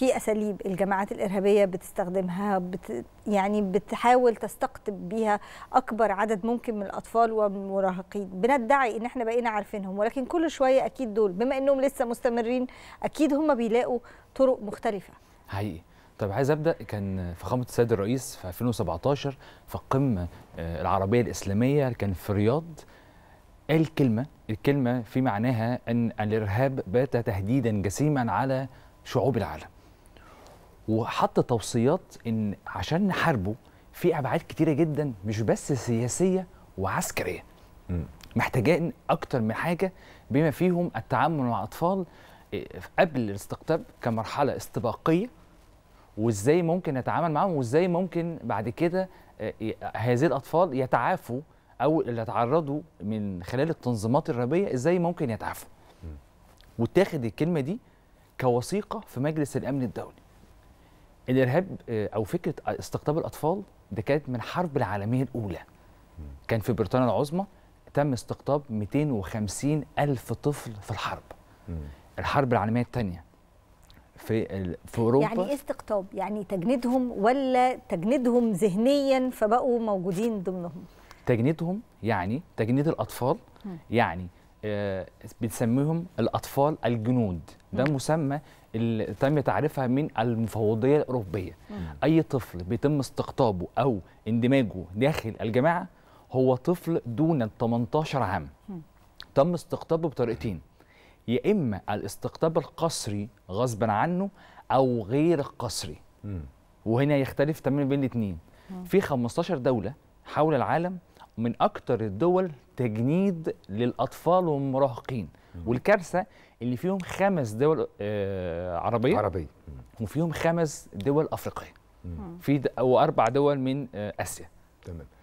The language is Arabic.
في اساليب الجماعات الارهابيه بتستخدمها بت يعني بتحاول تستقطب بيها اكبر عدد ممكن من الاطفال والمراهقين بندعي ان احنا بقينا عارفينهم ولكن كل شويه اكيد دول بما انهم لسه مستمرين اكيد هم بيلاقوا طرق مختلفه حقيقي طيب عايز ابدا كان فخامه السيد الرئيس في 2017 في القمه آه، العربيه الاسلاميه كان في الرياض قال كلمه الكلمه في معناها ان الارهاب بات تهديدا جسيما على شعوب العالم وحط توصيات ان عشان نحاربه في ابعاد كتيره جدا مش بس سياسيه وعسكريه محتاجين اكتر من حاجه بما فيهم التعامل مع اطفال إيه، قبل الاستقطاب كمرحله استباقيه وازاي ممكن نتعامل معاهم وازاي ممكن بعد كده إيه، إيه، هذه الاطفال يتعافوا او اللي اتعرضوا من خلال التنظيمات الربيه ازاي ممكن يتعافوا وتاخد الكلمه دي كوثيقه في مجلس الامن الدولي الارهاب آه، او فكره آه، استقطاب الاطفال ده كانت من الحرب العالميه الاولى كان في بريطانيا العظمى تم استقطاب 250 الف طفل في الحرب الحرب العالميه الثانيه في في اوروبا يعني إيه استقطاب يعني تجنيدهم ولا تجنيدهم ذهنيا فبقوا موجودين ضمنهم تجنيدهم يعني تجنيد الاطفال يعني آه، بنسميهم الاطفال الجنود ده مسمى اللي تم تعريفها من المفوضيه الاوروبيه مم. اي طفل بيتم استقطابه او اندماجه داخل الجماعه هو طفل دون ال 18 عام مم. تم استقطابه بطريقتين يا اما الاستقطاب القسري غصبا عنه او غير القسري وهنا يختلف تماما بين الاثنين في 15 دوله حول العالم من اكتر الدول تجنيد للاطفال والمراهقين والكارثه اللي فيهم خمس دول آه عربيه عربيه وفيهم خمس دول افريقيه في واربع دول من آه اسيا تمام